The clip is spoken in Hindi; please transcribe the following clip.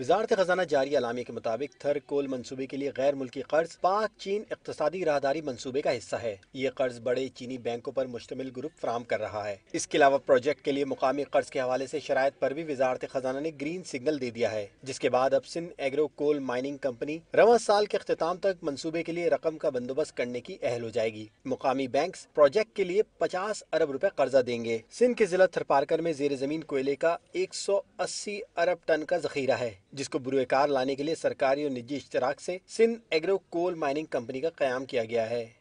वजारत खजाना जारी अलामी के मुताबिक थर कोल मनसूबे के लिए गैर मुल्की कर्ज पाक चीन इकतदी राहदारी मनसूबे का हिस्सा है ये कर्ज बड़े चीनी बैंकों पर मुश्तमिल ग्रुप फ्राहम कर रहा है इसके अलावा प्रोजेक्ट के लिए मुकामी कर्ज के हवाले ऐसी शराय पर भी वजारत खजाना ने ग्रीन सिग्नल दे दिया है जिसके बाद अब Sindh agro coal mining company रवा साल के अख्ताम तक मनसूबे के लिए रकम का बंदोबस्त करने की अहल हो जाएगी मुकामी बैंक प्रोजेक्ट के लिए पचास अरब रूपए कर्जा देंगे सिंध के जिला थरपारकर में जेर जमीन कोयले का एक सौ अस्सी अरब टन का जखीरा है जिसको बुरेकार लाने के लिए सरकारी और निजी इश्तराक से Sindh agro coal mining company का क्याम किया गया है